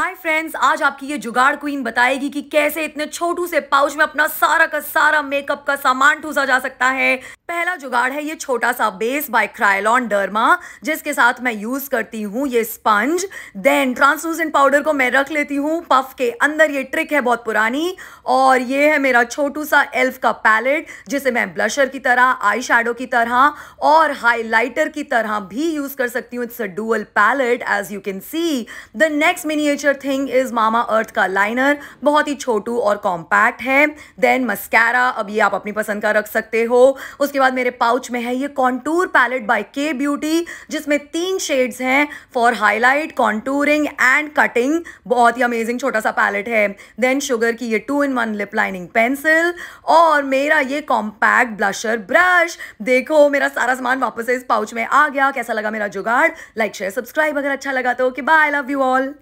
hi friends आज आपकी ये जुगाड़ क्वीन बताएगी कि कैसे इतने छोटू से पाउच में अपना सारा का सारा मेकअप का सामान ठूसा जा सकता है पहला जुगाड़ है ये छोटा सा बेस बाय क्रायलॉन डर्मा जिसके साथ मैं यूज करती हूँ ये स्पंज देन ट्रांसलूसेंट पाउडर को मैं रख लेती हूँ पफ के अंदर ये ट्रिक है बहुत पुरानी और ये है मेरा छोटू सा एल्फ का पैलेट जिसे मैं ब्लशर की तरह आई की तरह और हाईलाइटर की तरह भी यूज कर सकती हूँ it's a dual palette as you can see the next miniature major thing is Mamaearth का लाइनर बहुत ही छोटू और कॉम्पैक्ट है देन मस्कैरा अब ये आप अपनी पसंद का रख सकते हो उसके बाद मेरे पाउच में है ये contour palette by K beauty जिसमें तीन शेड्स हैं for highlight contouring and cutting बहुत ही अमेजिंग छोटा सा पैलेट है देन शुगर की ये two in one lip lining pencil और मेरा ये कॉम्पैक्ट ब्लशर ब्रश देखो मेरा सारा सामान वापस इस पाउच में आ गया कैसा लगा मेरा जुगाड़ लाइक शेयर सब्सक्राइब अगर अच्छा लगा तो कि बाय लव यू ऑल